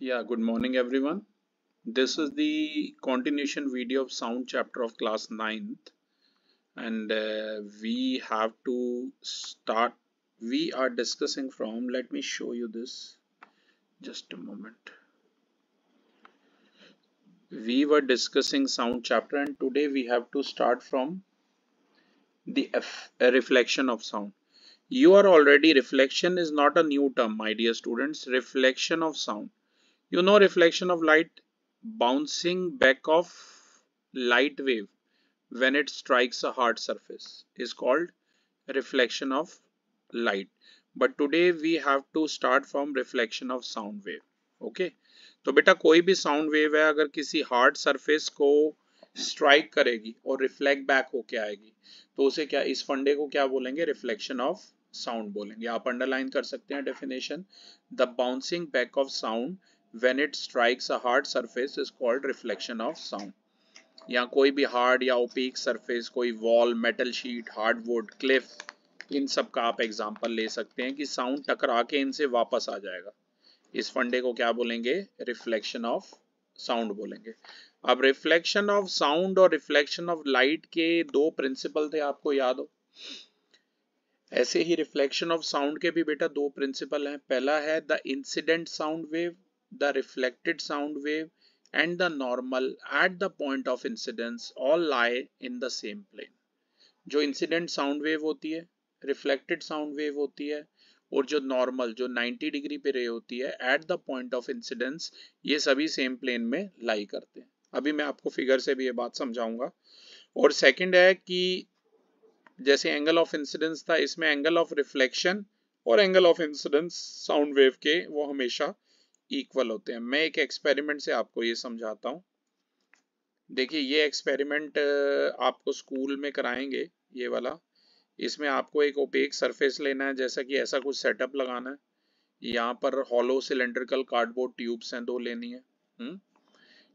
Yeah, good morning everyone. This is the continuation video of sound chapter of class 9th and uh, we have to start. We are discussing from, let me show you this just a moment. We were discussing sound chapter and today we have to start from the reflection of sound you are already reflection is not a new term my dear students reflection of sound you know reflection of light bouncing back of light wave when it strikes a hard surface is called reflection of light but today we have to start from reflection of sound wave okay okay? तो बेटा कोई भी sound wave है अगर किसी hard surface को strike करेगी और रिफ्लेक्ट बैक होके आएगी तो उसे क्या इस फंडे को क्या बोलेंगे रिफ्लेक्शन ऑफ साउंड बोलेंगे आप अंडरलाइन कर सकते हैं definition the bouncing back of sound when it strikes a hard surface is called reflection of sound. या कोई भी हार्ड या ओपीक सरफेस कोई wall metal sheet hardwood cliff इन सब का आप एग्जांपल ले सकते हैं कि साउंड टकरा के इनसे वापस आ जाएगा इस फंडे को क्या बोलेंगे रिफ्लेक्शन ऑफ साउंड बोलेंगे अब रिफ्लेक्शन ऑफ साउंड और रिफ्लेक्शन ऑफ लाइट के दो प्रिंसिपल थे आपको याद हो ऐसे ही रिफ्लेक्शन ऑफ साउंड के भी बेटा दो प्रिंसिपल हैं पहला है the incident sound wave the reflected sound wave and the normal at the point of incidence all lie in the same plane. jo incident sound wave hoti hai reflected sound wave hoti hai और जो normal जो 90 degree पे रही होती है at the point of incidence ये सभी same plane में लाई करते हैं अभी मैं आपको फिगर से भी ये बात समझाऊंगा और सेकंड है कि जैसे एंगल ऑफ इंसिडेंस था इसमें एंगल ऑफ रिफ्लेक्शन और angle of incidence sound wave के वो हमेशा इक्वल होते हैं मैं एक एक्सपेरिमेंट से आपको ये समझाता हूँ देखिए ये एक्सपेरिमेंट आपको स्कूल में कराएंगे ये वाला इसमें आपको एक ओपेक सरफेस लेना है जैसा कि ऐसा कुछ सेटअप लगाना है यहाँ पर हॉलो सिलेंड्रिकल कार्डबोर्ड ट्यूब्स हैं दो लेनी है हुँ? हम्म?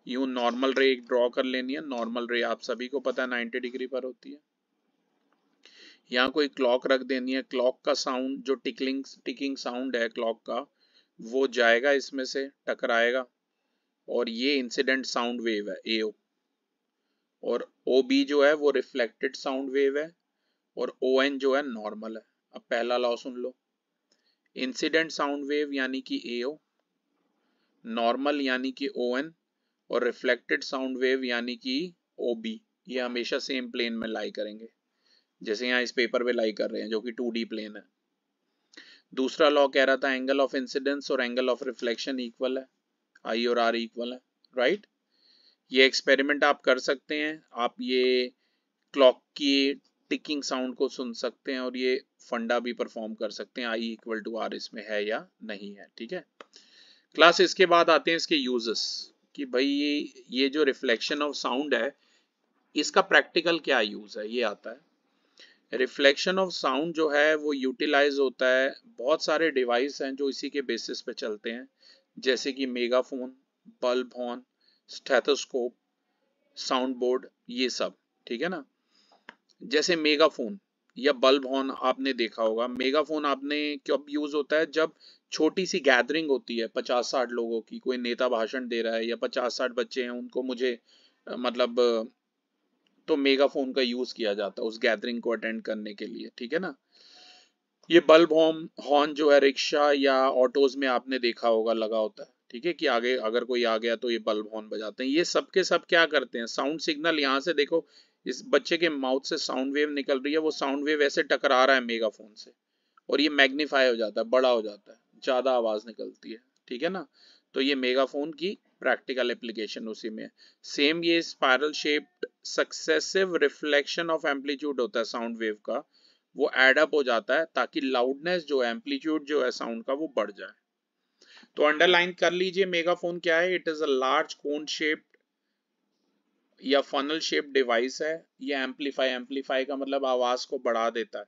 यूं नॉर्मल रे एक ड्रॉ कर लेनी है नॉर्मल रे आप सभी को पता है 90 डिग्री पर होती है यहाँ कोई क्लॉक रख देनी है क्लॉक का साउंड जो टिकलिंग टिकिंग साउंड है क्लॉक का वो जाएगा इसमें से टकराएगा और ये इंसिडेंट साउंड वेव है ए और ओ बी जो है वो रिफ्लेक्टेड साउंड वेव है और ओ एन जो है नॉर्मल है अब पहला लॉ सुन लो इंसिडेंट साउंड वेव यानी कि ए नॉर्मल यानी कि ओ एन और रिफ्लेक्टेड साउंड वेव यानी कि ओ बी ये हमेशा सेम प्लेन में लाई करेंगे जैसे यहाँ इस पेपर पे लाई कर रहे हैं जो कि टू डी प्लेन है दूसरा लॉ कह रहा था एंगल ऑफ इंसिडेंस और एंगल ऑफ रिफ्लेक्शन इक्वल है आई और आर इक्वल है राइट ये एक्सपेरिमेंट आप कर सकते हैं आप ये क्लॉक की टिकिंग साउंड को सुन सकते हैं और ये फंडा भी परफॉर्म कर सकते हैं आई इक्वल टू आर इसमें है या नहीं है ठीक है क्लास इसके बाद आते हैं इसके यूजेस कि भाई ये ये जो रिफ्लेक्शन ऑफ साउंड है इसका प्रैक्टिकल क्या यूज है ये आता है रिफ्लेक्शन ऑफ साउंड जो है वो यूटिलाइज होता है बहुत सारे डिवाइस हैं जो इसी के बेसिस पे चलते हैं जैसे कि megaphone bulb horn stethoscope sound board ये सब ठीक है ना जैसे मेगाफोन या बल्ब हॉर्न आपने देखा होगा मेगाफोन आपने कब यूज होता है जब छोटी सी गैदरिंग होती है पचास साठ लोगों की कोई नेता भाषण दे रहा है या पचास साठ बच्चे हैं उनको मुझे मतलब तो मेगाफोन का यूज किया जाता है उस गैदरिंग को अटेंड करने के लिए ठीक है ना ये बल्ब होम हॉर्न जो है रिक्शा या ऑटोज में आपने देखा होगा लगा होता है ठीक है कि आगे अगर कोई आ गया तो ये बल्ब हॉर्न बजाते हैं ये सब के सब क्या करते हैं साउंड सिग्नल यहाँ से देखो इस बच्चे के माउथ से साउंड वेव निकल रही है वो साउंड वेव ऐसे टकरा रहा है मेगाफोन से और ये मैग्निफाई हो जाता है बड़ा हो जाता है ज्यादा आवाज निकलती है ठीक है ना तो ये मेगाफोन की प्रैक्टिकल एप्लीकेशन उसी में सेम ये spiral shaped successive reflection of amplitude होता है साउंड वेव का वो एडअप हो जाता है ताकि लाउडनेस जो एम्पलीट्यूड जो है साउंड का वो बढ़ जाए तो अंडरलाइन कर लीजिए मेगाफोन क्या है it is a large cone shaped या फनल शेप डिवाइस है ये एम्पलीफाई एम्पलीफाई का मतलब आवाज को बढ़ा देता है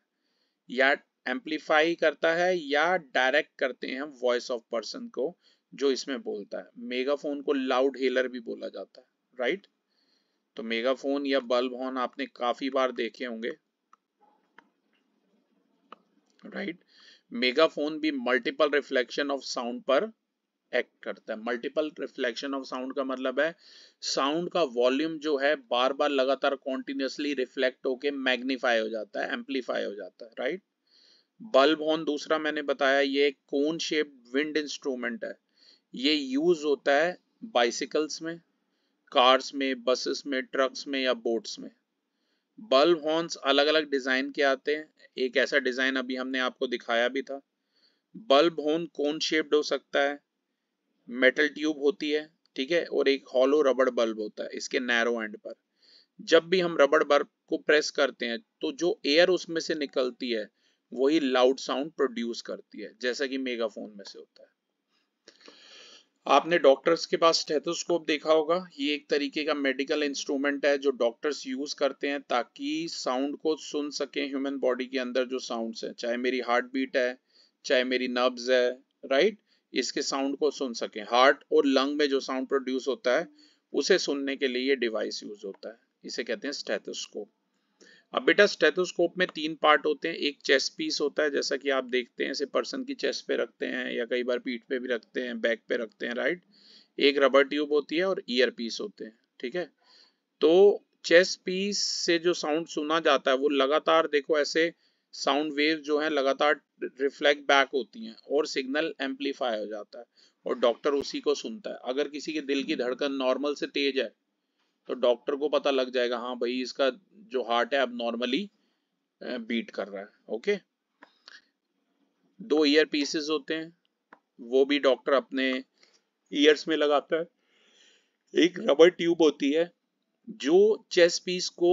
या एम्पलीफाई करता है या डायरेक्ट करते हैं वॉइस ऑफ पर्सन को जो इसमें बोलता है मेगाफोन को लाउड हेलर भी बोला जाता है राइट तो मेगाफोन या बल्ब हॉर्न आपने काफी बार देखे होंगे राइट मेगाफोन भी मल्टीपल रिफ्लेक्शन ऑफ साउंड पर एक्ट करता है मल्टीपल रिफ्लेक्शन ऑफ साउंड का मतलब है साउंड का वॉल्यूम जो है बार बार लगातार कॉन्टिन्यूसली रिफ्लेक्ट होके मैग्निफाई हो जाता है एम्पलीफाई हो जाता है राइट बल्ब हॉर्न दूसरा मैंने बताया ये कोन शेप विंड इंस्ट्रूमेंट है ये यूज होता है बाइसिकल्स में कार्स में बसेस में ट्रक्स में या बोट्स में बल्ब हॉर्न्स अलग अलग डिज़ाइन के आते हैं एक ऐसा डिज़ाइन अभी हमने आपको दिखाया भी था बल्ब हॉर्न कौन शेप्ड हो सकता है मेटल ट्यूब होती है ठीक है और एक हॉलो रबड़ बल्ब होता है इसके नैरो एंड पर जब भी हम रबड़ बल्ब को प्रेस करते हैं तो जो एयर उसमें से निकलती है वही लाउड साउंड प्रोड्यूस करती है जैसा कि मेगाफोन में से होता है आपने डॉक्टर्स के पास स्टेथोस्कोप देखा होगा ये एक तरीके का मेडिकल इंस्ट्रूमेंट है जो डॉक्टर्स यूज करते हैं ताकि साउंड को सुन सके ह्यूमन बॉडी के अंदर जो साउंड्स है चाहे मेरी हार्ट बीट है चाहे मेरी नब्ज है राइट इसके साउंड को सुन सके हार्ट और लंग में जो साउंड प्रोड्यूस होता है उसे सुनने के लिए ये डिवाइस यूज होता है इसे कहते हैं स्टेथोस्कोप अब बेटा स्टेथोस्कोप में तीन पार्ट होते हैं एक चेस्ट पीस होता है जैसा कि आप देखते हैं इसे पर्सन की चेस्ट पे रखते हैं या कई बार पीठ पे भी रखते हैं बैक पे रखते हैं राइट एक रबर ट्यूब होती है और ईयर पीस होते हैं ठीक है तो चेस्ट पीस से जो साउंड सुना जाता है वो लगातार देखो ऐसे साउंड वेव जो है लगातार रिफ्लेक्ट बैक होती हैं और सिग्नल एम्पलीफाई हो जाता है और डॉक्टर उसी को सुनता है अगर किसी के दिल की धड़कन नॉर्मल से तेज है तो डॉक्टर को पता लग जाएगा हाँ भाई इसका जो हार्ट है अब नॉर्मली बीट कर रहा है ओके दो ईयर पीसेस होते हैं वो भी डॉक्टर अपने ईयर्स में लगाता है एक रबर ट्यूब होती है जो चेस्ट पीस को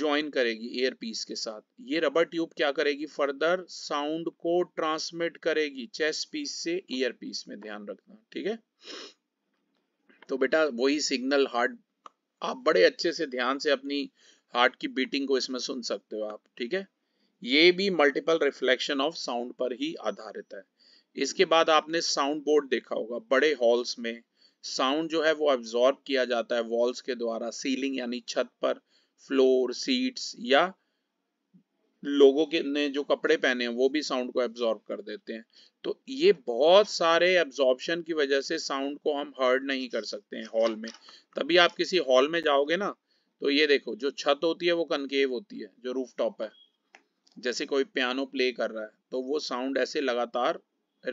ज्वाइन करेगी एयर पीस के साथ ये रबर ट्यूब क्या करेगी फर्दर साउंड को ट्रांसमिट करेगी चेस्ट पीस से ईयर पीस में ध्यान रखना ठीक है तो बेटा वही सिग्नल हार्ट आप बड़े अच्छे से ध्यान से अपनी हार्ट की बीटिंग को इसमें सुन सकते हो आप ठीक है ये भी मल्टीपल रिफ्लेक्शन ऑफ साउंड पर ही आधारित है इसके बाद आपने साउंड बोर्ड देखा होगा बड़े हॉल्स में साउंड जो है वो एब्जॉर्ब किया जाता है वॉल्स के द्वारा सीलिंग यानी छत पर फ्लोर सीट्स या लोगों के ने जो कपड़े पहने हैं वो भी साउंड को एब्जॉर्ब कर देते हैं तो ये बहुत सारे एब्जॉर्बशन की वजह से साउंड को हम हर्ड नहीं कर सकते हैं हॉल में तभी आप किसी हॉल में जाओगे ना तो ये देखो जो छत होती है वो कनकेव होती है जो रूफ टॉप है जैसे कोई पियानो प्ले कर रहा है तो वो साउंड ऐसे लगातार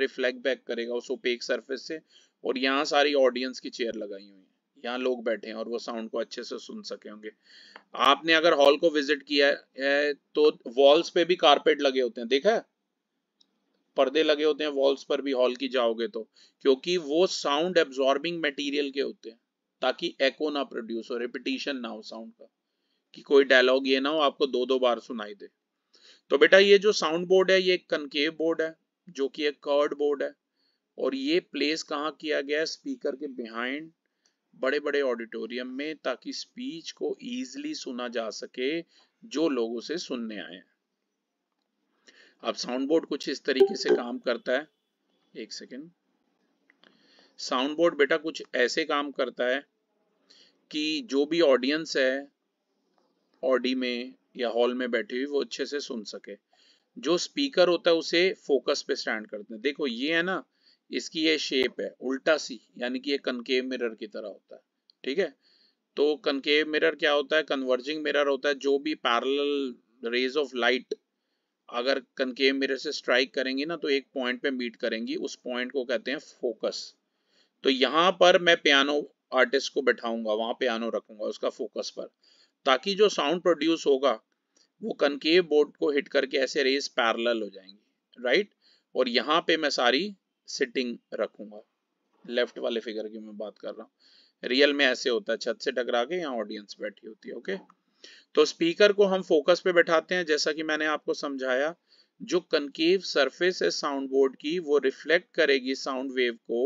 रिफ्लेक्ट बैक करेगा उस ओपेक सरफेस से और यहाँ सारी ऑडियंस की चेयर लगाई हुई है यहाँ लोग बैठे हैं और वो साउंड को अच्छे से सुन सके होंगे आपने अगर हॉल को विजिट किया है तो वॉल्स पे भी कारपेट लगे होते हैं देखा है पर्दे लगे होते हैं वॉल्स पर भी हॉल की जाओगे तो क्योंकि वो साउंड एब्जॉर्बिंग मटेरियल के होते हैं ताकि एको ना प्रोड्यूस हो रिपीटिशन ना हो साउंड का कि कोई डायलॉग ये ना हो आपको दो दो बार सुनाई दे तो बेटा ये जो साउंड बोर्ड है ये एक कनकेव बोर्ड है जो कि एक कर्ड बोर्ड है और ये प्लेस कहाँ किया गया स्पीकर के बिहाइंड बड़े बड़े ऑडिटोरियम में ताकि स्पीच को ईजिली सुना जा सके जो लोग से सुनने आए हैं अब साउंड बोर्ड कुछ इस तरीके से काम करता है एक सेकेंड साउंड बोर्ड बेटा कुछ ऐसे काम करता है कि जो भी ऑडियंस है ऑडी में या हॉल में बैठी हुई वो अच्छे से सुन सके जो स्पीकर होता है उसे फोकस पे स्टैंड करते हैं देखो ये है ना इसकी ये शेप है उल्टा सी यानी कि ये कनकेव मिरर की तरह होता है ठीक है तो कनकेव मिरर क्या होता है कन्वर्जिंग मिरर होता है जो भी पैरल रेज ऑफ लाइट अगर कनकेव मिरर से स्ट्राइक करेंगी ना तो एक पॉइंट पे मीट करेंगी उस पॉइंट को कहते हैं फोकस तो यहाँ पर मैं पियानो आर्टिस्ट को बैठाऊंगा वहां पियानो रखूंगा उसका फोकस पर ताकि जो साउंड प्रोड्यूस होगा वो कनकेव बोर्ड को हिट करके ऐसे रेस पैरल हो जाएंगे राइट और यहाँ पे मैं सारी सिटिंग रखूंगा लेफ्ट वाले फिगर की मैं बात कर रहा हूँ रियल में ऐसे होता है छत से टकरा के यहाँ ऑडियंस बैठी होती है ओके okay? तो स्पीकर को हम फोकस पे बैठाते हैं जैसा कि मैंने आपको समझाया जो कनकेव सरफेस है साउंड बोर्ड की वो रिफ्लेक्ट करेगी साउंड वेव को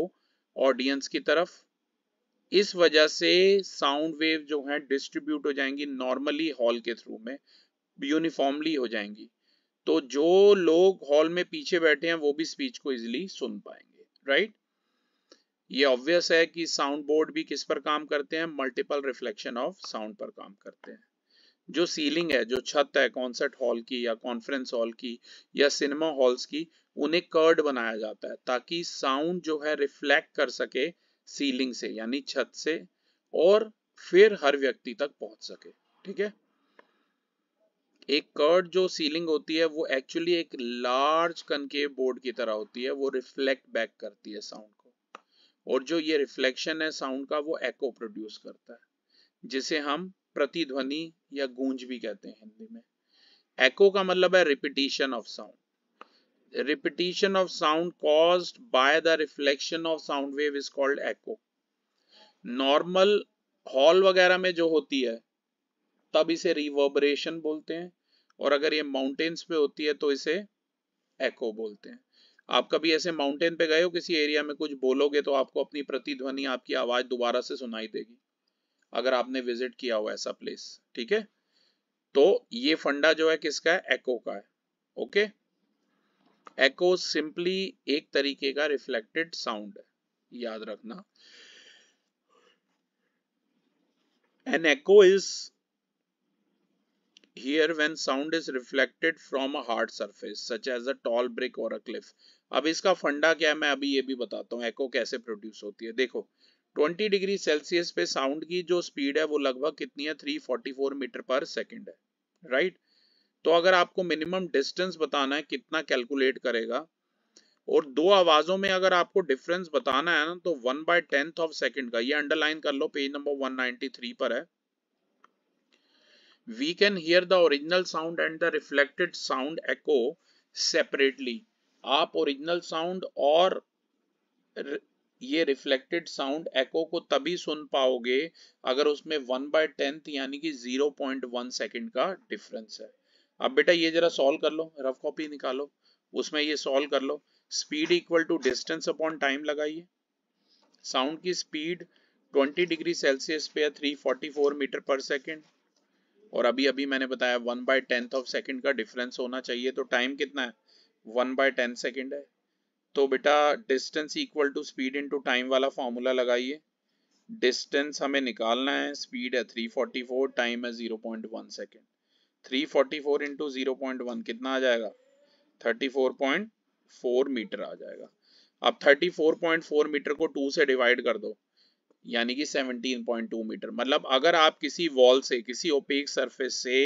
ऑडियंस की तरफ इस वजह से साउंड वेव जो है डिस्ट्रीब्यूट हो जाएंगी नॉर्मली हॉल के थ्रू में यूनिफॉर्मली हो जाएंगी तो जो लोग हॉल में पीछे बैठे हैं वो भी स्पीच को इजिली सुन पाएंगे राइट ये ऑब्वियस है कि साउंड बोर्ड भी किस पर काम करते हैं मल्टीपल रिफ्लेक्शन ऑफ साउंड पर काम करते हैं जो सीलिंग है जो छत है कॉन्सर्ट हॉल की या कॉन्फ्रेंस हॉल की या सिनेमा हॉल्स की उन्हें कर्ड बनाया जाता है ताकि साउंड जो है रिफ्लेक्ट कर सके सीलिंग से यानी छत से और फिर हर व्यक्ति तक पहुंच सके ठीक है एक कर्ड जो सीलिंग होती है वो एक्चुअली एक लार्ज कनके बोर्ड की तरह होती है वो रिफ्लेक्ट बैक करती है साउंड को और जो ये रिफ्लेक्शन है साउंड का वो एको प्रोड्यूस करता है जिसे हम प्रतिध्वनि या गूंज भी कहते हैं हिंदी में एको का मतलब है repetition of sound repetition of sound caused by the reflection of sound wave is called echo normal hall वगैरह में जो होती है तब इसे रिवर्बरेशन बोलते हैं और अगर ये माउंटेन्स पे होती है तो इसे एको बोलते हैं आप कभी ऐसे माउंटेन पे गए हो किसी एरिया में कुछ बोलोगे तो आपको अपनी प्रतिध्वनि आपकी आवाज दोबारा से सुनाई देगी अगर आपने विजिट किया हो ऐसा प्लेस ठीक है तो ये फंडा जो है किसका है एको का है ओके एको सिंपली एक तरीके का रिफ्लेक्टेड साउंड है याद रखना an echo is hear when sound is reflected from a hard surface such as a tall brick और अ क्लिफ अब इसका फंडा क्या है मैं अभी ये भी बताता हूँ एको कैसे प्रोड्यूस होती है देखो 20 डिग्री सेल्सियस पे साउंड की जो स्पीड है वो लगभग कितनी है 344 मीटर पर सेकंड है राइट तो अगर आपको मिनिमम डिस्टेंस बताना है कितना कैलकुलेट करेगा और दो आवाजों में अगर आपको डिफरेंस बताना है ना तो one by tenth of second का ये अंडरलाइन कर लो पेज नंबर 193 पर है we can hear the original sound and the reflected sound echo separately आप ओरिजिनल साउंड और ये रिफ्लेक्टेड साउंड एको को तभी सुन पाओगे अगर उसमें वन बाय टेंथ यानी कि जीरो पॉइंट वन सेकेंड का डिफरेंस है अब बेटा ये जरा सॉल्व कर लो रफ कॉपी निकालो उसमें ये सॉल्व कर लो speed equal to distance upon time लगाइए साउंड की स्पीड 20 डिग्री सेल्सियस पे है 344 मीटर पर सेकेंड और अभी अभी मैंने बताया one by tenth of second का डिफरेंस होना चाहिए तो टाइम कितना है वन बाय टेंथ सेकेंड है तो बेटा distance equal to speed into time वाला फॉर्मूला लगाइए डिस्टेंस हमें निकालना है स्पीड है 344 टाइम है 0.1 सेकंड 344 इनटू 0.1 कितना आ जाएगा 34.4 मीटर आ जाएगा अब 34.4 मीटर को 2 से डिवाइड कर दो यानी कि 17.2 मीटर मतलब अगर आप किसी वॉल से किसी ओपेक सरफेस से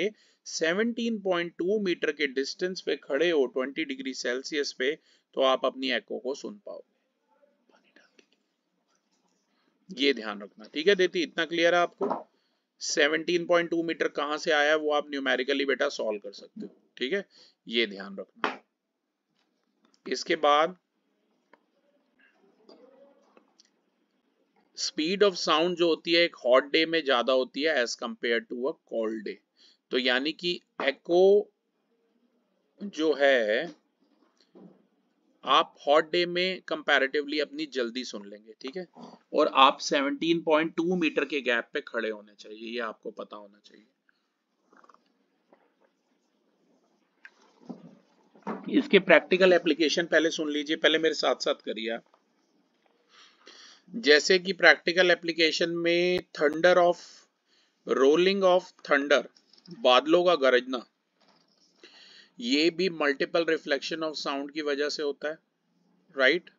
17.2 मीटर के डिस्टेंस पे खड़े हो 20 डिग्री सेल्सियस पे तो आप अपनी एको को सुन पाओगे ये ध्यान रखना ठीक है देती इतना क्लियर है आपको 17.2 मीटर कहां से आया वो आप न्यूमेरिकली बेटा सॉल्व कर सकते हो ठीक है ये ध्यान रखना इसके बाद स्पीड ऑफ साउंड जो होती है एक हॉट डे में ज्यादा होती है as compare to a cold day तो यानी कि एको जो है आप हॉट डे में कंपैरेटिवली अपनी जल्दी सुन लेंगे ठीक है और आप 17.2 मीटर के गैप पे खड़े होने चाहिए ये आपको पता होना चाहिए इसके प्रैक्टिकल एप्लीकेशन पहले सुन लीजिए पहले मेरे साथ साथ करिए आप जैसे कि प्रैक्टिकल एप्लीकेशन में thunder of rolling of thunder बादलों का गरजना ये भी मल्टीपल रिफ्लेक्शन ऑफ साउंड की वजह से होता है राइट right?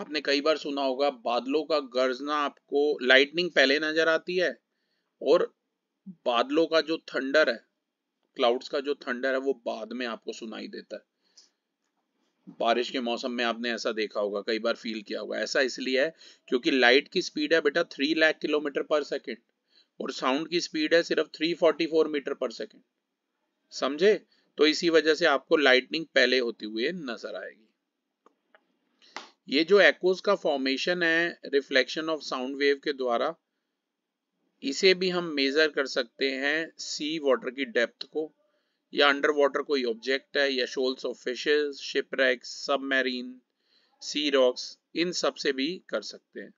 आपने कई बार सुना होगा बादलों का गरजना आपको लाइटनिंग पहले नजर आती है और बादलों का जो थंडर है क्लाउड्स का जो थंडर है वो बाद में आपको सुनाई देता है बारिश के मौसम में आपने ऐसा देखा होगा कई बार फील किया होगा ऐसा इसलिए है क्योंकि लाइट की स्पीड है बेटा three lakh kilometre per second और साउंड की स्पीड है सिर्फ 344 मीटर पर सेकेंड समझे तो इसी वजह से आपको लाइटनिंग पहले होती हुई नजर आएगी ये जो एक्वस का फॉर्मेशन है रिफ्लेक्शन ऑफ साउंड वेव के द्वारा इसे भी हम मेजर कर सकते हैं सी वाटर की डेप्थ को या अंडर वाटर कोई ऑब्जेक्ट है या shoals of fishes shipwrecks submarine sea rocks इन सब से भी कर सकते हैं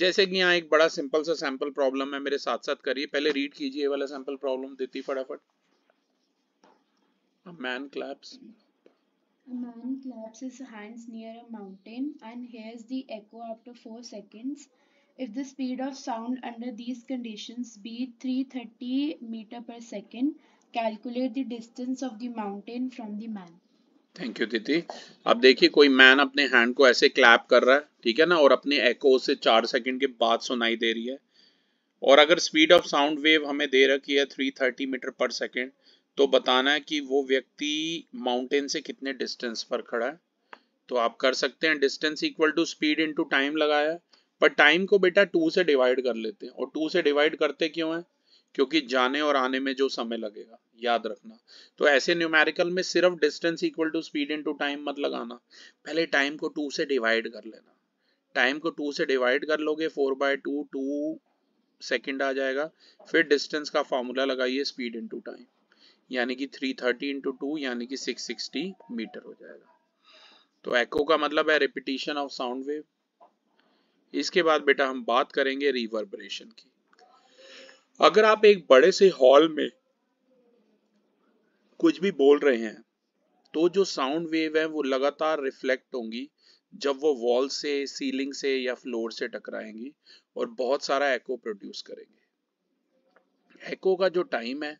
जैसे कि यहाँ एक बड़ा सिंपल सा सैंपल प्रॉब्लम है मेरे साथ साथ करिए पहले रीड कीजिए वाला सैंपल प्रॉब्लम देती फटाफट man claps A man claps his hands near a mountain and hears the echo after 4 seconds. If the speed of sound under these conditions be 330 meter per second, calculate the distance of the mountain from the man. Thank you दीदी अब देखिए कोई man अपने hand को ऐसे clap कर रहा है ठीक है ना और अपने एको से चार सेकंड के बाद सुनाई दे रही है और अगर स्पीड ऑफ साउंड वेव हमें दे रखी है three thirty metre per second तो बताना है कि वो व्यक्ति माउंटेन से कितने डिस्टेंस पर खड़ा है तो आप कर सकते हैं distance equal to speed in time लगाया पर टाइम को बेटा टू से डिवाइड कर लेते हैं और टू से डिवाइड करते क्यों है क्योंकि जाने और आने में जो समय लगेगा याद रखना तो ऐसे न्यूमेरिकल में सिर्फ distance equal to speed to time मत लगाना पहले टाइम को टू से डिवाइड कर लेना टाइम को टू से डिवाइड कर लोगे four by two two second आ जाएगा फिर डिस्टेंस का फॉर्मूला लगाइए स्पीड इंटू टाइम यानी कि थ्री थर्टी इंटू टू यानी कि सिक्स सिक्सटी मीटर हो जाएगा तो एको का मतलब है रिपीटिशन ऑफ साउंड वेव इसके बाद बेटा हम बात करेंगे रिवर्बरेशन की अगर आप एक बड़े से हॉल में कुछ भी बोल रहे हैं तो जो साउंड वेव है वो लगातार रिफ्लेक्ट होंगी जब वो वॉल से सीलिंग से या फ्लोर से टकराएंगी और बहुत सारा एको प्रोड्यूस करेंगे एको का जो टाइम है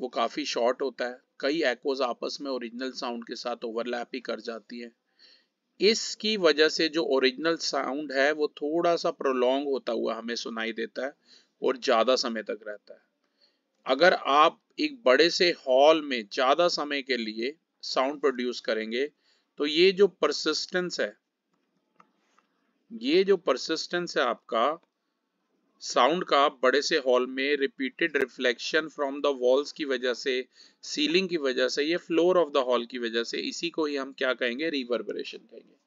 वो काफ़ी शॉर्ट होता है कई एकोज आपस में ओरिजिनल साउंड के साथ ओवरलैप ही कर जाती है इसकी वजह से जो ओरिजिनल साउंड है वो थोड़ा सा प्रोलोंग होता हुआ हमें सुनाई देता है और ज़्यादा समय तक रहता है अगर आप एक बड़े से हॉल में ज़्यादा समय के लिए साउंड प्रोड्यूस करेंगे तो ये जो परसिस्टेंस है ये जो परसिस्टेंस है आपका साउंड का बड़े से हॉल में repeated reflection from the walls की वजह से सीलिंग की वजह से ये फ्लोर ऑफ द हॉल की वजह से इसी को ही हम क्या कहेंगे रिवर्बरेशन कहेंगे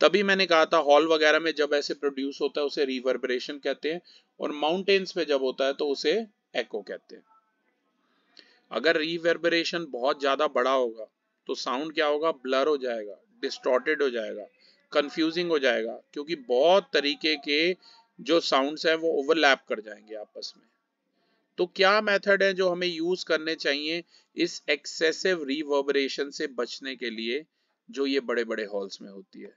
तभी मैंने कहा था हॉल वगैरह में जब ऐसे प्रोड्यूस होता है उसे रिवर्बरेशन कहते हैं और माउंटेन्स में जब होता है तो उसे एको कहते हैं अगर रिवर्बरेशन बहुत ज्यादा बड़ा होगा तो साउंड क्या होगा ब्लर हो जाएगा डिस्टॉर्टेड हो जाएगा कंफ्यूजिंग हो जाएगा क्योंकि बहुत तरीके के जो साउंड है वो ओवरलैप कर जाएंगे आपस में तो क्या मेथड है जो हमें यूज करने चाहिए इस एक्सेसिव रिवर्बरेशन से बचने के लिए जो ये बड़े बड़े हॉल्स में होती है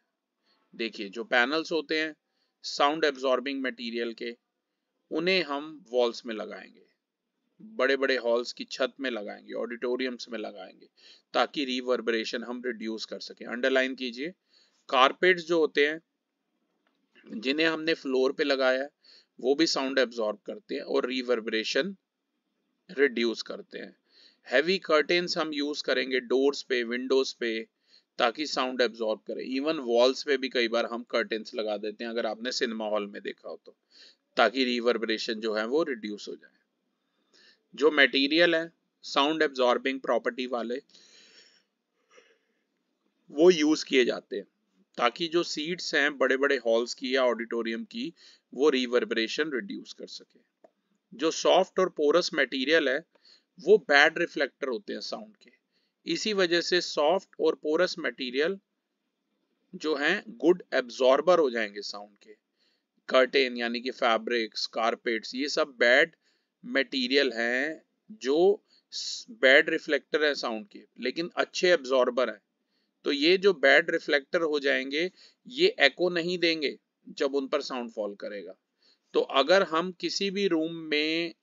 देखिए जो पैनल्स होते हैं साउंड एब्जॉर्बिंग मटेरियल के उन्हें हम वॉल्स में लगाएंगे बड़े बड़े हॉल्स की छत में लगाएंगे ऑडिटोरियम्स में लगाएंगे ताकि रिवर्बरेशन हम रिड्यूस कर सके अंडरलाइन कीजिए कारपेट्स जो होते हैं जिन्हें हमने फ्लोर पे लगाया वो भी साउंड एब्जॉर्ब करते हैं और रिवर्बरेशन रिड्यूस करते हैं हैवी कर्टेन्स हम यूज करेंगे डोर्स पे विंडोज पे ताकि साउंड एब्जॉर्ब करे इवन वॉल्स पे भी कई बार हम कर्टेंस लगा देते हैं अगर आपने सिनेमा हॉल में देखा हो तो ताकि रिवर्बरेशन जो है वो रिड्यूस हो जाए जो मटेरियल है साउंड एब्जॉर्बिंग प्रॉपर्टी वाले वो यूज किए जाते हैं ताकि जो सीट्स हैं बड़े बड़े हॉल्स की या ऑडिटोरियम की वो रिवर्बरेशन रिड्यूस कर सके जो सॉफ्ट और पोरस मटेरियल है वो बैड रिफ्लेक्टर होते हैं साउंड के इसी वजह से सॉफ्ट और पोरस मटेरियल जो हैं गुड एब्जॉर्बर हो जाएंगे साउंड के कर्टेन यानी कि फैब्रिक्स कारपेट्स ये सब बैड मटेरियल हैं जो बैड रिफ्लेक्टर है साउंड के लेकिन अच्छे एब्जॉर्बर हैं तो ये जो बैड रिफ्लेक्टर हो जाएंगे ये एको नहीं देंगे जब उन पर साउंड फॉल करेगा तो अगर हम किसी भी रूम में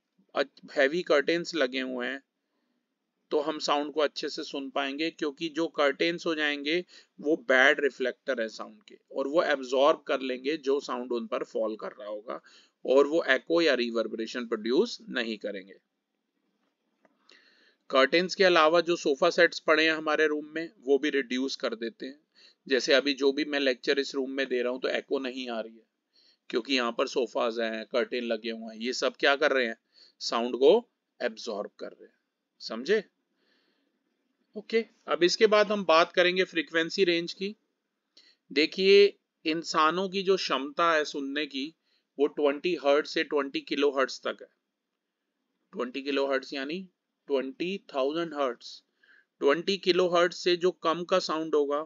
हैवी कर्टेन्स लगे हुए हैं तो हम साउंड को अच्छे से सुन पाएंगे क्योंकि जो कर्टेन्स हो जाएंगे वो बैड रिफ्लेक्टर है साउंड के और वो एब्जॉर्ब कर लेंगे जो साउंड उन पर फॉल कर रहा होगा और वो एक्ो या रिवर्ब्रेशन प्रोड्यूस नहीं करेंगे कर्टेन्स के अलावा जो सोफा सेट्स पड़े हैं हमारे रूम में वो भी रिड्यूस कर देते हैं जैसे अभी जो भी मैं लेक्चर इस रूम में दे रहा हूँ तो एक्ो नहीं आ रही है क्योंकि यहाँ पर सोफाज हैं कर्टेन लगे हुए हैं ये सब क्या कर रहे हैं साउंड को एब्जॉर्ब कर रहे हैं समझे ओके अब इसके बाद हम बात करेंगे फ्रीक्वेंसी रेंज की देखिए इंसानों की जो क्षमता है सुनने की वो 20 हर्ट से 20 किलो हर्ट्स तक है 20 किलो हर्ट्स यानी 20,000 हर्ट्स ट्वेंटी किलो हर्ट से जो कम का साउंड होगा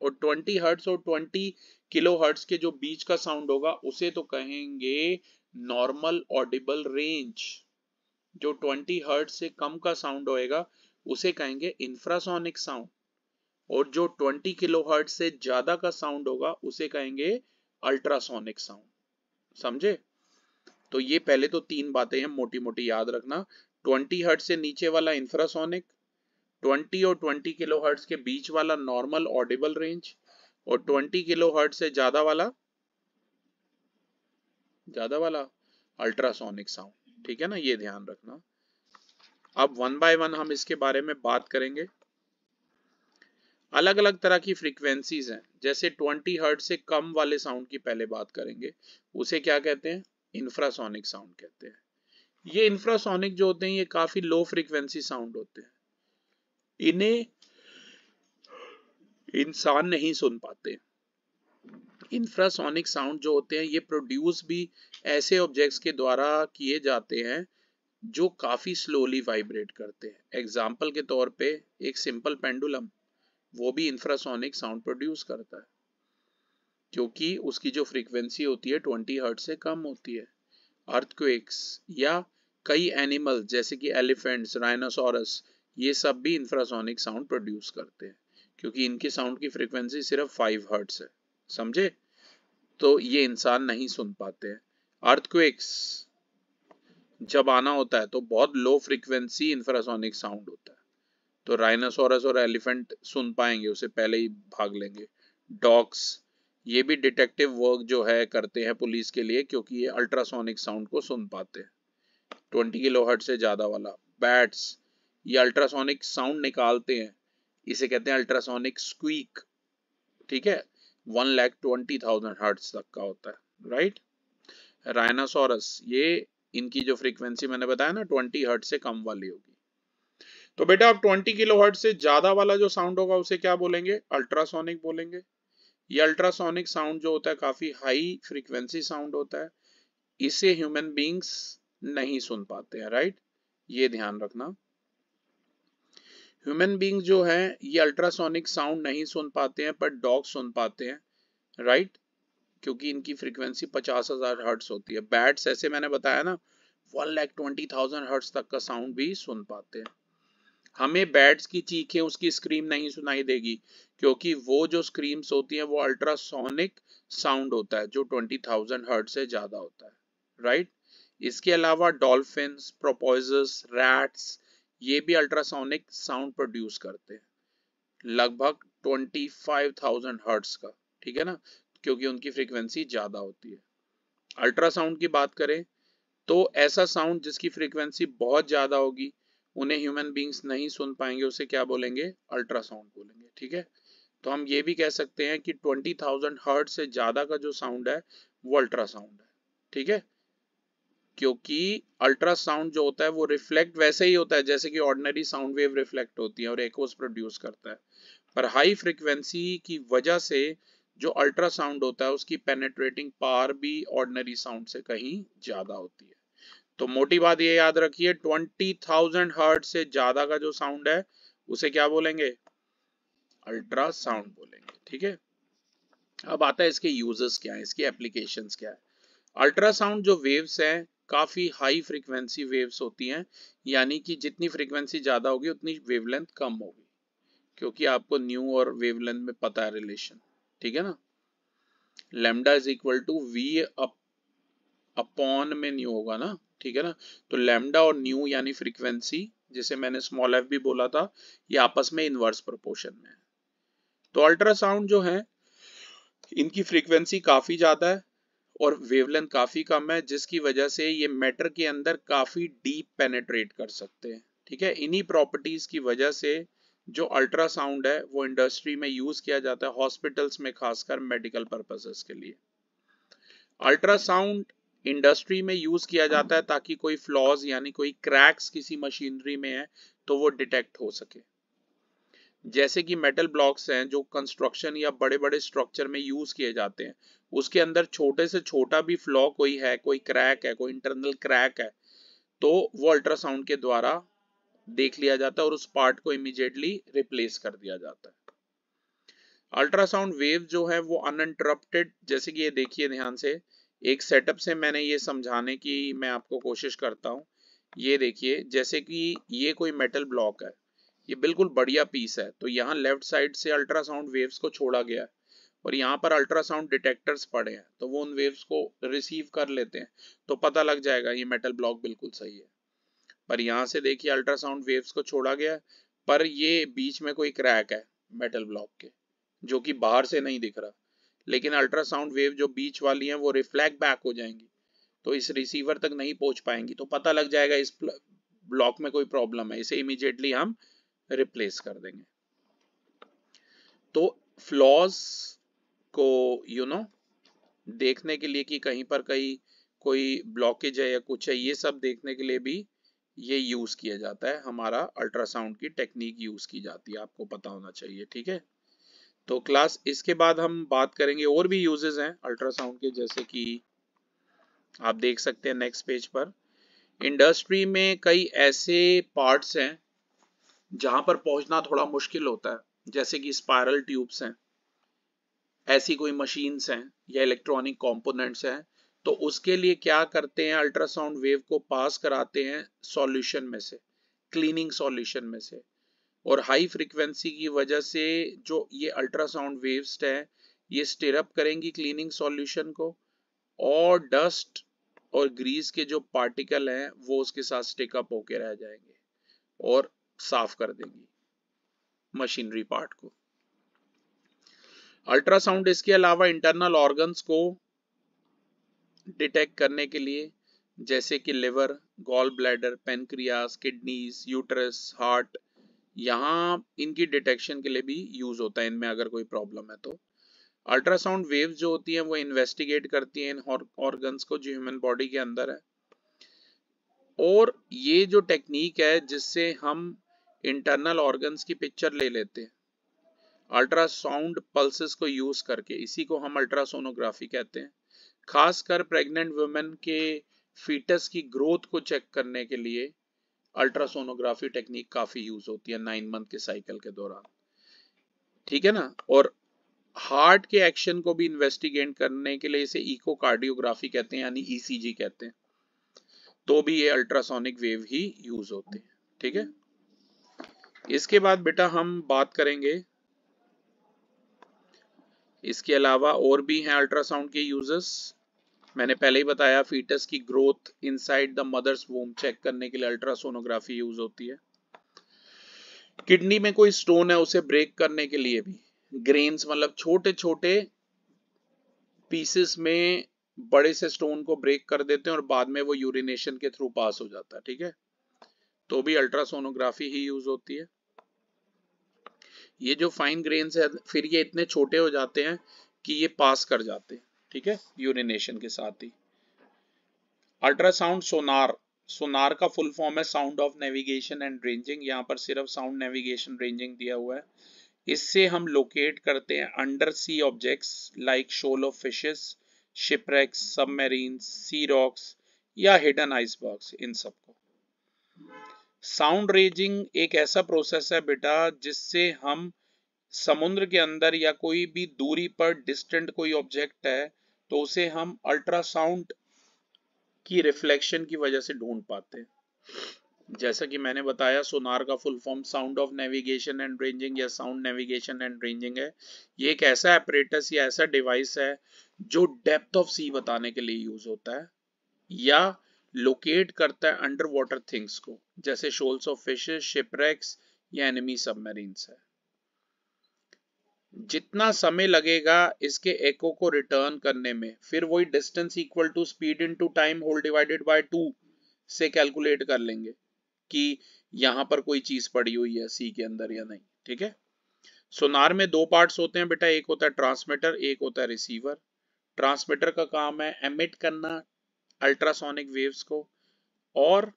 और 20 हर्ट्स और 20 किलो हर्ट्स के जो बीच का साउंड होगा उसे तो कहेंगे नॉर्मल ऑडिबल रेंज जो 20 हर्ट से कम का साउंड होएगा उसे कहेंगे इंफ्रासोनिक साउंड और जो 20 किलो हर्ट से ज्यादा का साउंड होगा उसे कहेंगे अल्ट्रासोनिक साउंड समझे तो ये पहले तो तीन बातें हैं मोटी मोटी याद रखना 20 हर्ट से नीचे वाला इंफ्रासोनिक 20 और 20 किलो हर्ट के बीच वाला नॉर्मल ऑडिबल रेंज और 20 किलो हर्ट से ज्यादा वाला ज्यादा वाला अल्ट्रासोनिक साउंड ठीक है ना ये ध्यान रखना अब वन बाय वन हम इसके बारे में बात करेंगे अलग अलग तरह की फ्रीक्वेंसीज हैं जैसे 20 हर्ट से कम वाले साउंड की पहले बात करेंगे उसे क्या कहते हैं इंफ्रासोनिक साउंड कहते हैं ये इंफ्रासोनिक जो होते हैं ये काफी लो फ्रीक्वेंसी साउंड होते हैं इन्हें इंसान नहीं सुन पाते इंफ्रासोनिक साउंड जो होते हैं ये प्रोड्यूस भी ऐसे ऑब्जेक्ट्स के द्वारा किए जाते हैं जो काफ़ी स्लोली वाइब्रेट करते हैं एग्जाम्पल के तौर पे एक सिंपल पेंडुलम वो भी इंफ्रासोनिक साउंड प्रोड्यूस करता है क्योंकि उसकी जो फ्रीक्वेंसी होती है ट्वेंटी हर्ट से कम होती है अर्थक्वेक्स या कई एनिमल जैसे कि एलिफेंट्स राइनासोरस ये सब भी इंफ्रासोनिक साउंड प्रोड्यूस करते हैं क्योंकि इनके साउंड की फ्रीक्वेंसी सिर्फ फाइव हर्ट्स है समझे तो ये इंसान नहीं सुन पाते हैं अर्थक्वेक्स जब आना होता है तो बहुत लो फ्रिक्वेंसी इंफ्रासोनिक साउंड होता है तो राइनासोरस और एलिफेंट सुन पाएंगे उसे पहले ही भाग लेंगे डॉग्स ये भी डिटेक्टिव वर्क जो है करते हैं पुलिस के लिए क्योंकि ये अल्ट्रासोनिक साउंड को सुन पाते हैं ट्वेंटी किलो हर्ट से ज़्यादा वाला बैट्स ये अल्ट्रासोनिक साउंड निकालते हैं इसे कहते हैं अल्ट्रासोनिक स्क्वीक ठीक है one lakh twenty thousand hertz तक का होता है राइट राइनासोरस ये इनकी जो फ्रीक्वेंसी मैंने बताया ना ट्वेंटी हर्ट से कम वाली होगी तो बेटा आप 20 किलो हर्ट से ज्यादा वाला जो साउंड होगा उसे क्या बोलेंगे अल्ट्रासोनिक बोलेंगे ये अल्ट्रासोनिक साउंड जो होता है काफी हाई फ्रीक्वेंसी साउंड होता है इसे ह्यूमन बींग्स नहीं सुन पाते हैं राइट ये ध्यान रखना ह्यूमन बींग जो है ये अल्ट्रासोनिक साउंड नहीं सुन पाते हैं पर डॉग सुन पाते हैं राइट right? क्योंकि इनकी फ्रीक्वेंसी 50,000 हजार हर्ट्स होती है बैट्स ऐसे मैंने बताया ना वन लैख ट्वेंटी हर्ट्स तक का साउंड भी सुन पाते हैं हमें बैट्स की चीखें उसकी स्क्रीम नहीं सुनाई देगी क्योंकि वो जो स्क्रीम्स होती हैं वो अल्ट्रासोनिक साउंड होता है जो 20,000 हर्ट से ज़्यादा होता है राइट इसके अलावा डॉल्फिन प्रोपोजस रैट्स ये भी अल्ट्रासोनिक साउंड प्रोड्यूस करते हैं लगभग 25,000 हर्ट्ज का ठीक है ना क्योंकि उनकी फ्रीक्वेंसी ज़्यादा होती है अल्ट्रासाउंड की बात करें तो ऐसा साउंड जिसकी फ्रीक्वेंसी बहुत ज़्यादा होगी उन्हें ह्यूमन बींग्स नहीं सुन पाएंगे उसे क्या बोलेंगे अल्ट्रासाउंड बोलेंगे ठीक है तो हम ये भी कह सकते हैं कि 20,000 हर्ट से ज़्यादा का जो साउंड है वो अल्ट्रासाउंड है ठीक है क्योंकि अल्ट्रासाउंड जो होता है वो रिफ्लेक्ट वैसे ही होता है जैसे कि ऑर्डनरी साउंड वेव रिफ्लेक्ट होती है और एकोस प्रोड्यूस करता है पर हाई फ्रिक्वेंसी की वजह से जो अल्ट्रासाउंड होता है उसकी पेनेट्रेटिंग पार भी ऑर्डनरी साउंड से कहीं ज़्यादा होती है तो मोटी बात ये याद रखिए 20,000 हर्ट से ज़्यादा का जो साउंड है उसे क्या बोलेंगे अल्ट्रासाउंड बोलेंगे ठीक है अब आता है इसके यूजेस क्या है इसकी एप्लीकेशंस क्या है अल्ट्रासाउंड जो वेव्स हैं काफ़ी हाई फ्रीक्वेंसी वेव्स होती हैं यानी कि जितनी फ्रीक्वेंसी ज़्यादा होगी उतनी वेवलेंथ कम होगी क्योंकि आपको न्यू और वेवलेंथ में पता है रिलेशन ठीक है ना lambda is equal to v upon में न्यू होगा ना ठीक है ना तो लेमडा और न्यू यानी फ्रीक्वेंसी जिसे मैंने स्मॉल एफ भी बोला था ये आपस में इनवर्स प्रोपोर्शन में है तो अल्ट्रासाउंड जो है इनकी फ्रीक्वेंसी काफ़ी ज़्यादा है और वेवलेंथ काफ़ी कम है जिसकी वजह से ये मैटर के अंदर काफ़ी डीप पेनेट्रेट कर सकते हैं ठीक है इन्हीं प्रॉपर्टीज़ की वजह से जो अल्ट्रासाउंड है वो इंडस्ट्री में यूज़ किया जाता है हॉस्पिटल्स में खासकर मेडिकल पर्पसेस के लिए अल्ट्रासाउंड इंडस्ट्री में यूज़ किया जाता है ताकि कोई फ्लॉज यानी कोई क्रैक्स किसी मशीनरी में है तो वो डिटेक्ट हो सके जैसे कि मेटल ब्लॉक्स हैं जो कंस्ट्रक्शन या बड़े बड़े स्ट्रक्चर में यूज़ किए जाते हैं उसके अंदर छोटे से छोटा भी फ्लॉ कोई है कोई क्रैक है कोई इंटरनल क्रैक है तो वो अल्ट्रासाउंड के द्वारा देख लिया जाता है और उस पार्ट को इमिजिएटली रिप्लेस कर दिया जाता है अल्ट्रासाउंड वेव जो है वो अनइंटरप्टेड जैसे कि ये देखिए ध्यान से एक सेटअप से मैंने ये समझाने की मैं आपको कोशिश करता हूँ ये देखिए जैसे कि ये कोई मेटल ब्लॉक है ये बिल्कुल बढ़िया पीस है तो यहाँ लेफ्ट साइड से अल्ट्रासाउंड वेव्स को छोड़ा गया है और यहाँ पर अल्ट्रासाउंड डिटेक्टर्स पड़े हैं तो वो उन वेव्स को रिसीव कर लेते हैं तो पता लग जाएगा ये मेटल ब्लॉक बिल्कुल सही है पर यहाँ से देखिए अल्ट्रासाउंड वेव्स को छोड़ा गया पर ये बीच में कोई क्रैक है मेटल ब्लॉक के जो कि बाहर से नहीं दिख रहा लेकिन अल्ट्रासाउंड वेव जो बीच वाली है वो रिफ्लेक्ट बैक हो जाएंगी तो इस रिसीवर तक नहीं पहुंच पाएंगी तो पता लग जाएगा इस ब्लॉक में कोई प्रॉब्लम है इसे इमिजिएटली हम रिप्लेस कर देंगे तो फ्लॉज उसको यू you नो know, देखने के लिए कि कहीं पर कहीं कोई ब्लॉकेज है या कुछ है ये सब देखने के लिए भी ये यूज किया जाता है हमारा अल्ट्रासाउंड की टेक्निक यूज की जाती है आपको पता होना चाहिए ठीक है तो क्लास इसके बाद हम बात करेंगे और भी यूजेस हैं अल्ट्रासाउंड के जैसे कि आप देख सकते हैं नेक्स्ट पेज पर इंडस्ट्री में कई ऐसे पार्ट्स हैं जहां पर पहुंचना थोड़ा मुश्किल होता है जैसे कि स्पायरल ट्यूब्स हैं ऐसी कोई मशीन्स हैं या इलेक्ट्रॉनिक कंपोनेंट्स हैं तो उसके लिए क्या करते हैं अल्ट्रासाउंड वेव को पास कराते हैं सॉल्यूशन में से क्लीनिंग सॉल्यूशन में से और हाई फ्रिक्वेंसी की वजह से जो ये अल्ट्रासाउंड वेव्स हैं ये स्टेरअप करेंगी क्लीनिंग सॉल्यूशन को और डस्ट और ग्रीस के जो पार्टिकल हैं वो उसके साथ स्टेकअप होके रह जाएंगे और साफ कर देंगी मशीनरी पार्ट को अल्ट्रासाउंड इसके अलावा इंटरनल ऑर्गन्स को डिटेक्ट करने के लिए जैसे कि liver gall bladder pancreas kidneys uterus heart यहाँ इनकी डिटेक्शन के लिए भी यूज होता है इनमें अगर कोई प्रॉब्लम है तो अल्ट्रासाउंड वेव्स जो होती हैं वो इन्वेस्टिगेट करती हैं इन ऑर्गन्स को जो ह्यूमन बॉडी के अंदर है और ये जो टेक्निक है जिससे हम इंटरनल ऑर्गन्स की पिक्चर ले लेते हैं अल्ट्रासाउंड पल्सेस को यूज करके इसी को हम अल्ट्रासोनोग्राफी कहते हैं खासकर प्रेग्नेंट वुमेन के फीटस की ग्रोथ को चेक करने के लिए अल्ट्रासोनोग्राफी टेक्निक काफी यूज होती है नाइन मंथ के साइकिल के दौरान ठीक है ना और हार्ट के एक्शन को भी इन्वेस्टिगेट करने के लिए इसे इको कार्डियोग्राफी कहते हैं यानी ईसीजी e कहते हैं तो भी ये अल्ट्रासोनिक वेव ही यूज होते हैं ठीक है इसके बाद बेटा हम बात करेंगे इसके अलावा और भी हैं अल्ट्रासाउंड के यूजेस मैंने पहले ही बताया फीटस की growth inside the mother's womb check करने के लिए अल्ट्रासोनोग्राफी यूज होती है किडनी में कोई स्टोन है उसे ब्रेक करने के लिए भी ग्रेन्स मतलब छोटे छोटे पीसेस में बड़े से स्टोन को ब्रेक कर देते हैं और बाद में वो यूरिनेशन के थ्रू पास हो जाता है ठीक है तो भी अल्ट्रासोनोग्राफी ही यूज होती है ये जो फाइन ग्रेन्स है फिर ये इतने छोटे हो जाते हैं कि ये पास कर जाते हैं ठीक है यूरिनेशन के साथ ही अल्ट्रासाउंड सोनार सोनार का फुल फॉर्म है sound of navigation and ranging यहाँ पर सिर्फ साउंड नेविगेशन रेंजिंग दिया हुआ है इससे हम लोकेट करते हैं under sea objects like shoal of fishes shipwrecks submarine sea rocks या हिडन आइसबर्ग्स इन सबको साउंड रेजिंग एक ऐसा प्रोसेस है बेटा जिससे हम समुद्र के अंदर या कोई भी दूरी पर डिस्टेंट कोई ऑब्जेक्ट है तो उसे हम अल्ट्रासाउंड की रिफ्लेक्शन की वजह से ढूंढ पाते हैं जैसा कि मैंने बताया सोनार का full form sound of navigation and ranging या साउंड नेविगेशन एंड रेंजिंग है ये एक ऐसा एपरेटस या ऐसा डिवाइस है जो डेप्थ ऑफ सी बताने के लिए यूज होता है या लोकेट करता है अंडर वाटर थिंग्स को जैसे शोल्स ऑफ फिशेस शिपरेक्स या एनिमी सबमरीन्स है जितना समय लगेगा इसके एको को रिटर्न करने में फिर वही distance equal to speed into time whole divided by two से कैलकुलेट कर लेंगे कि यहां पर कोई चीज पड़ी हुई है सी के अंदर या नहीं ठीक है सोनार में दो पार्ट्स होते हैं बेटा एक होता है ट्रांसमीटर एक होता है रिसीवर ट्रांसमीटर का काम है एमिट करना अल्ट्रासोनिक वेव्स को और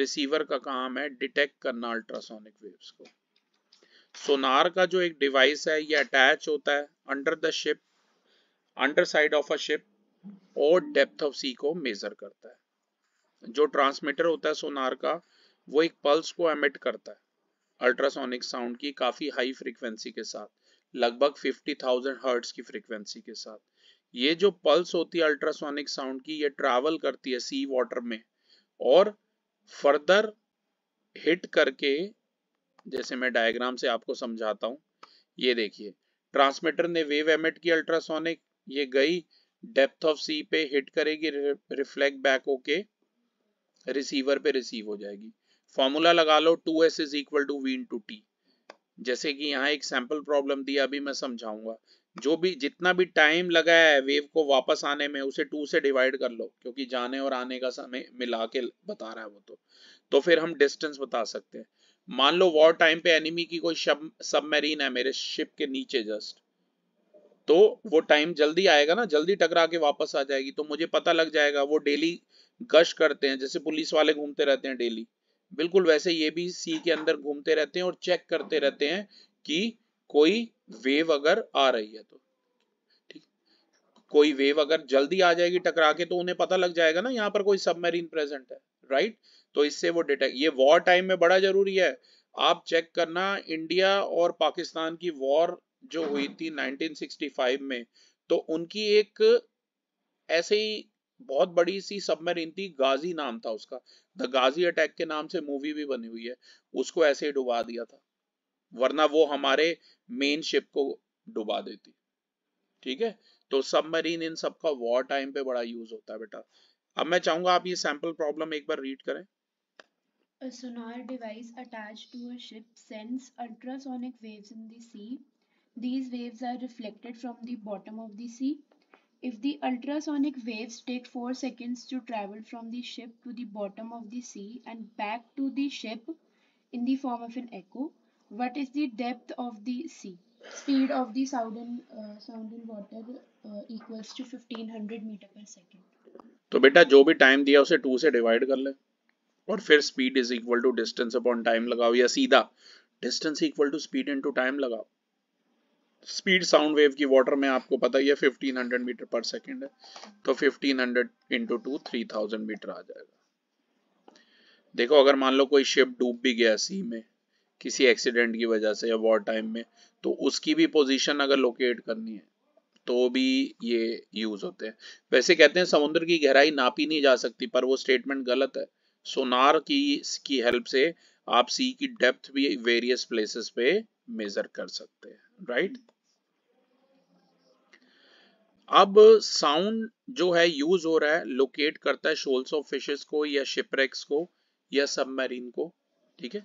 रिसीवर का काम है डिटेक्ट करना अल्ट्रासोनिक वेव्स को सोनार का जो एक डिवाइस है ये अटैच होता है under the ship under side of a ship और डेप्थ ऑफ सी को मेजर करता है जो ट्रांसमीटर होता है सोनार का वो एक पल्स को एमिट करता है अल्ट्रासोनिक साउंड की काफी हाई फ्रीक्वेंसी के साथ लगभग 50,000 हर्ट्ज की फ्रीक्वेंसी के साथ ये जो पल्स होती है अल्ट्रासोनिक साउंड की ये ट्रैवल करती है सी वाटर में और फर्दर हिट करके जैसे मैं डायग्राम से आपको समझाता हूँ ये देखिए ट्रांसमीटर ने वेव एमिट की अल्ट्रासोनिक ये गई डेप्थ ऑफ सी पे हिट करेगी रिफ्लेक्ट बैक होके रिसीवर पे रिसीव हो जाएगी फॉर्मूला लगा लो two s is equal to v into t जैसे कि यहाँ एक सैंपल प्रॉब्लम दिया अभी मैं समझाऊंगा जो भी जितना भी टाइम लगा है वेव को वापस आने में उसे टू से डिवाइड कर लो क्योंकि जाने और आने का समय मिला के बता रहा है वो तो तो फिर हम डिस्टेंस बता सकते हैं मान लो वॉर टाइम पे एनिमी की कोई सबमरीन है मेरे शिप के नीचे जस्ट तो वो टाइम जल्दी आएगा ना जल्दी टकरा के वापस आ जाएगी तो मुझे पता लग जाएगा वो डेली गश करते हैं जैसे पुलिस वाले घूमते रहते हैं डेली बिल्कुल वैसे ये भी सी के अंदर घूमते रहते हैं और चेक करते रहते हैं कि कोई वेव अगर आ रही है तो ठीक कोई वेव अगर जल्दी आ जाएगी टकरा के तो उन्हें पता लग जाएगा ना यहाँ पर कोई सबमरीन प्रेजेंट है राइट तो इससे वो डिटेक्ट ये वॉर टाइम में बड़ा जरूरी है आप चेक करना इंडिया और पाकिस्तान की वॉर जो हुई थी 1965 में तो उनकी एक ऐसे ही बहुत बड़ी सी सबमरीन थी गाजी नाम था उसका द गाजी अटैक के नाम से मूवी भी बनी हुई है उसको ऐसे ही डुबा दिया था वरना वो हमारे मेन शिप को डुबा देती ठीक है तो सबमरीन इन सबका वॉर टाइम पे बड़ा यूज होता है बेटा अब मैं चाहूंगा आप ये सैंपल प्रॉब्लम एक बार रीड करें A sonar device attached to a ship sends ultrasonic waves in the sea. These waves are reflected from the bottom of the sea. If the ultrasonic waves take 4 seconds to travel from the ship to the bottom of the sea and back to the ship in the form of an echo, what is the depth of the sea speed of the sound in uh, sound in water uh, equals to 1500 meter per second तो बेटा जो भी time दिया उसे to से divide कर ले और फिर speed is equal to distance upon time लगाओ या सीधा distance equal to speed into time लगाओ स्पीड साउंड वेव की वाटर में आपको पता ही है 1500 मीटर पर सेकंड है तो 1500 इनटू 2 3000 मीटर आ जाएगा देखो अगर मान लो कोई शिप डूब भी गया सी में किसी एक्सीडेंट की वजह से या वॉर टाइम में तो उसकी भी पोजीशन अगर लोकेट करनी है तो भी ये यूज होते हैं वैसे कहते हैं समुद्र की गहराई नापी नहीं जा सकती पर वो स्टेटमेंट गलत है सोनार की की हेल्प से आप सी की डेप्थ भी वेरियस प्लेसेस पे मेजर कर सकते हैं राइट अब साउंड जो है यूज हो रहा है लोकेट करता है शोल्स ऑफ फिशेस को या शिपरेक्स को या सबमरीन को ठीक है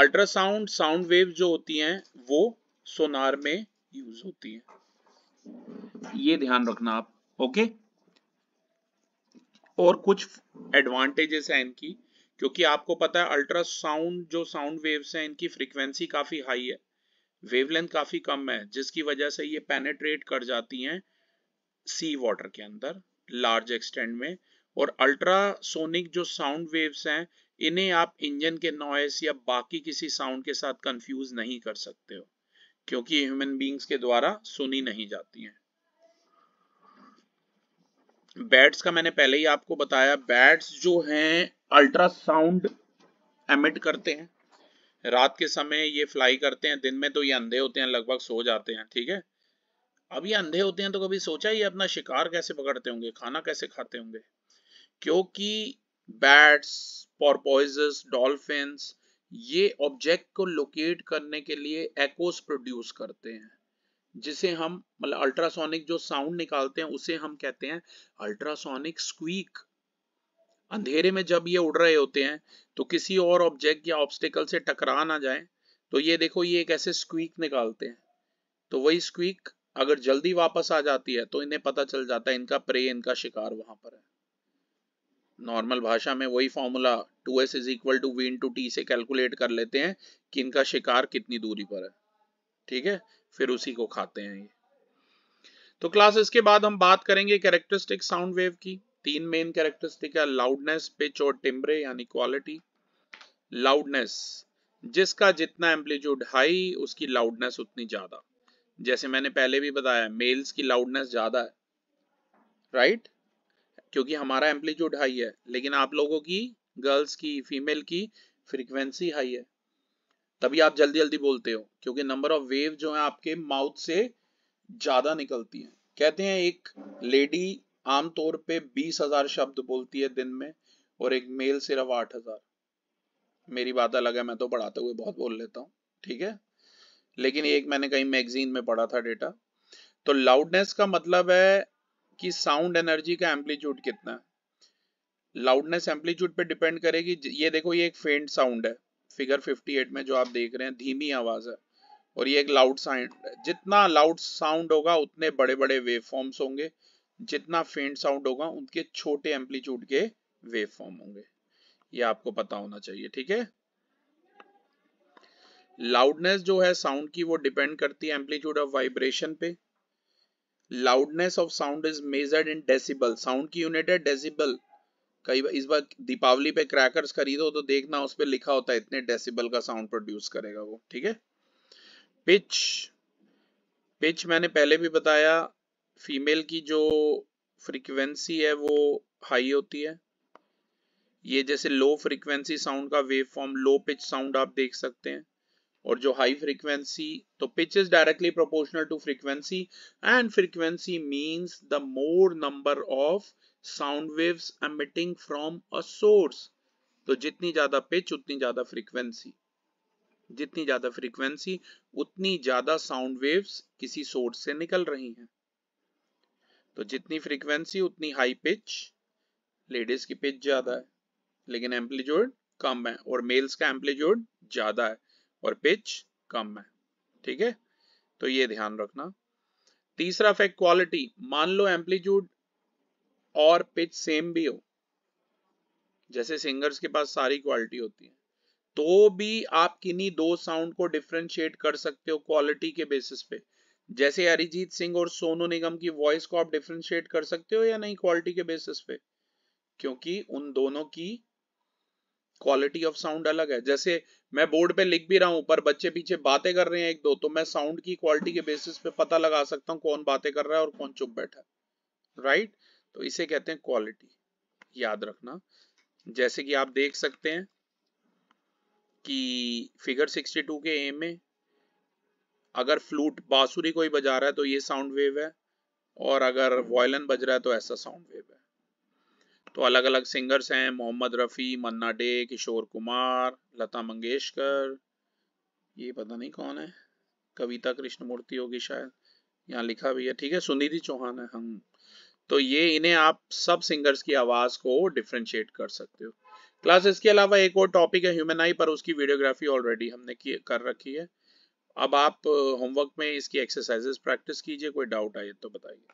अल्ट्रासाउंड साउंड वेव जो होती हैं वो सोनार में यूज होती हैं ये ध्यान रखना आप ओके और कुछ एडवांटेजेस हैं इनकी क्योंकि आपको पता है अल्ट्रासाउंड जो साउंड वेव्स हैं इनकी फ्रीक्वेंसी काफ़ी हाई है वेवलेंथ काफ़ी कम है जिसकी वजह से ये पेनेट्रेट कर जाती हैं सी वाटर के अंदर लार्ज एक्सटेंड में और अल्ट्रासोनिक जो साउंड वेव्स हैं इन्हें आप इंजन के नॉइस या बाकी किसी साउंड के साथ कंफ्यूज नहीं कर सकते हो क्योंकि ह्यूमन बींग्स के द्वारा सुनी नहीं जाती हैं बैट्स का मैंने पहले ही आपको बताया बैट्स जो हैं अल्ट्रासाउंड एमिट करते हैं रात के समय ये फ्लाई करते हैं दिन में तो ये अंधे होते हैं लगभग सो जाते हैं ठीक है अब ये अंधे होते हैं तो कभी सोचा ये अपना शिकार कैसे पकड़ते होंगे खाना कैसे खाते होंगे क्योंकि बैट्स पॉरपोइज डॉल्फिन्स ये ऑब्जेक्ट को लोकेट करने के लिए एकोस प्रोड्यूस करते हैं जिसे हम मतलब अल्ट्रासोनिक जो साउंड निकालते हैं उसे हम कहते हैं अल्ट्रासोनिक स्क्वीक अंधेरे में जब ये उड़ रहे होते हैं तो किसी और ऑब्जेक्ट या ऑब्स्टिकल से टकरा ना जाए तो ये देखो ये एक ऐसे स्क्वीक निकालते हैं तो वही स्क्वीक अगर जल्दी वापस आ जाती है तो इन्हें पता चल जाता है इनका प्रे इनका शिकार वहां पर है नॉर्मल भाषा में वही formula two s is equal to v into t से कैलकुलेट कर लेते हैं कि इनका शिकार कितनी दूरी पर है ठीक है फिर उसी को खाते हैं ये तो क्लास इसके बाद हम बात करेंगे कैरेक्टरिस्टिक साउंड वेव की तीन मेन कैरेक्टरिस्टिक है लाउडनेस पिच और टिम्बरे यानी क्वालिटी लाउडनेस जिसका जितना एम्पलीट्यूड हाई उसकी लाउडनेस उतनी ज्यादा जैसे मैंने पहले भी बताया मेल्स की लाउडनेस ज्यादा है राइट right? क्योंकि हमारा एम्पलीट्यूड हाई है लेकिन आप लोगों की गर्ल्स की फीमेल की फ्रीक्वेंसी हाई है तभी आप जल्दी जल्दी बोलते हो क्योंकि नंबर ऑफ वेव जो है आपके माउथ से ज्यादा निकलती है कहते हैं एक लेडी आमतौर पे बीस हजार शब्द बोलती है दिन में और एक मेल सिर्फ आठ हजार मेरी बात अलग है मैं तो पढ़ाते हुए बहुत बोल लेता हूँ ठीक है लेकिन एक मैंने कहीं मैगजीन में पढ़ा था डेटा तो लाउडनेस का मतलब है कि साउंड एनर्जी का एम्पलीट्यूड कितना है लाउडनेस एम्पलीट्यूड पे डिपेंड करेगी ये देखो ये एक फेंट साउंड है फिगर 58 में जो आप देख रहे हैं धीमी आवाज है और ये एक लाउड साउंड जितना लाउड साउंड होगा उतने बड़े बड़े वेव होंगे जितना फेंट साउंड होगा उनके छोटे एम्पलीट्यूड के वेव फॉर्म होंगे ये आपको पता होना चाहिए ठीक है लाउडनेस जो है साउंड की वो डिपेंड करती है एम्पलीट्यूड ऑफ वाइब्रेशन पे loudness of sound is measured in decibel sound की यूनिट है डेसिबल कई बार इस बार दीपावली पे क्रैकर्स खरीदो तो देखना उस पर लिखा होता है इतने डेसिबल का साउंड प्रोड्यूस करेगा वो ठीक है पिच पिच मैंने पहले भी बताया फीमेल की जो फ्रीक्वेंसी है वो हाई होती है ये जैसे लो फ्रीक्वेंसी साउंड का wave form low pitch sound आप देख सकते हैं और जो हाई फ्रीक्वेंसी तो pitch is directly proportional to frequency and frequency means the more number of sound waves emitting from a source तो जितनी ज्यादा पिच उतनी ज्यादा फ्रीक्वेंसी जितनी ज्यादा फ्रीक्वेंसी उतनी ज्यादा साउंड वेव्स किसी सोर्स से निकल रही हैं तो जितनी फ्रीक्वेंसी उतनी हाई पिच लेडीज की पिच ज्यादा है लेकिन एम्पलीट्यूड कम है और मेल्स का एम्पलीट्यूड ज्यादा है और पिच कम है ठीक है तो ये ध्यान रखना तीसरा फैक्ट क्वालिटी मान लो एम्पलीट्यूड और पिच सेम भी हो जैसे सिंगर्स के पास सारी क्वालिटी होती है तो भी आप किन्हीं दो साउंड को डिफ्रेंशिएट कर सकते हो क्वालिटी के बेसिस पे जैसे अरिजीत सिंह और सोनू निगम की वॉइस को आप डिफ्रेंशिएट कर सकते हो या नहीं क्वालिटी के बेसिस पे क्योंकि उन दोनों की क्वालिटी ऑफ साउंड अलग है जैसे मैं बोर्ड पे लिख भी रहा हूँ पर बच्चे पीछे बातें कर रहे हैं एक दो तो मैं साउंड की क्वालिटी के बेसिस पे पता लगा सकता हूँ कौन बातें कर रहा है और कौन चुप बैठा है राइट तो इसे कहते हैं क्वालिटी याद रखना जैसे कि आप देख सकते हैं कि फिगर 62 के ए में अगर फ्लूट बांसुरी कोई बजा रहा है तो ये साउंड वेव है और अगर वॉयलन बज रहा है तो ऐसा साउंड वेव है तो अलग अलग सिंगर्स हैं मोहम्मद रफ़ी मन्ना डे किशोर कुमार लता मंगेशकर ये पता नहीं कौन है कविता कृष्णमूर्ति होगी शायद यहाँ लिखा भी है ठीक है सुनिधि चौहान है हम तो ये इन्हें आप सब सिंगर्स की आवाज़ को डिफ्रेंशिएट कर सकते हो क्लास इसके अलावा एक और टॉपिक है ह्यूमन आई पर उसकी वीडियोग्राफी ऑलरेडी हमने की कर रखी है अब आप होमवर्क में इसकी एक्सरसाइजेस प्रैक्टिस कीजिए कोई डाउट आए तो बताइए